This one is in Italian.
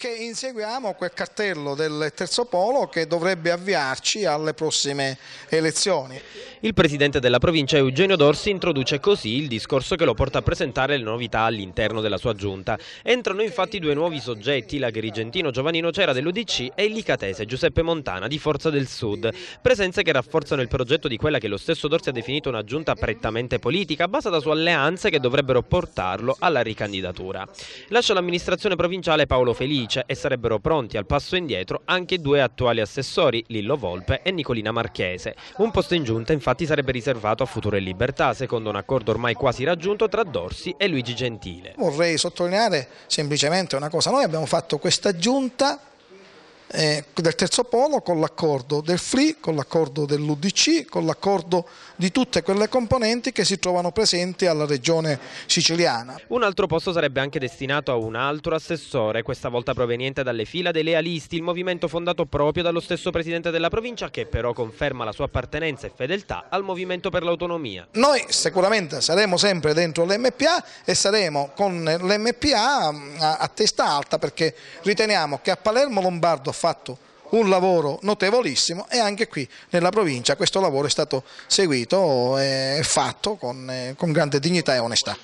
che inseguiamo quel cartello del terzo polo che dovrebbe avviarci alle prossime elezioni. Il presidente della provincia Eugenio Dorsi introduce così il discorso che lo porta a presentare le novità all'interno della sua giunta. Entrano infatti due nuovi soggetti, l'agrigentino Giovanino Cera dell'Udc e il licatese Giuseppe Montana di Forza del Sud, presenze che rafforzano il progetto di quella che lo stesso Dorsi ha definito una giunta prettamente politica basata su alleanze che dovrebbero portarlo alla ricandidatura. Lascia l'amministrazione provinciale Paolo Felice vice e sarebbero pronti al passo indietro anche i due attuali assessori, Lillo Volpe e Nicolina Marchese. Un posto in giunta infatti sarebbe riservato a Future Libertà, secondo un accordo ormai quasi raggiunto tra Dorsi e Luigi Gentile. Vorrei sottolineare semplicemente una cosa, noi abbiamo fatto questa giunta eh, del terzo polo con l'accordo del FRI, con l'accordo dell'UDC, con l'accordo di tutte quelle componenti che si trovano presenti alla regione siciliana. Un altro posto sarebbe anche destinato a un altro assessore, questa volta proveniente dalle fila dei lealisti, il movimento fondato proprio dallo stesso presidente della provincia che però conferma la sua appartenenza e fedeltà al movimento per l'autonomia. Noi sicuramente saremo sempre dentro l'MPA e saremo con l'MPA mm, a, a testa alta perché riteniamo che a Palermo Lombardo fatto un lavoro notevolissimo e anche qui nella provincia questo lavoro è stato seguito e fatto con, eh, con grande dignità e onestà.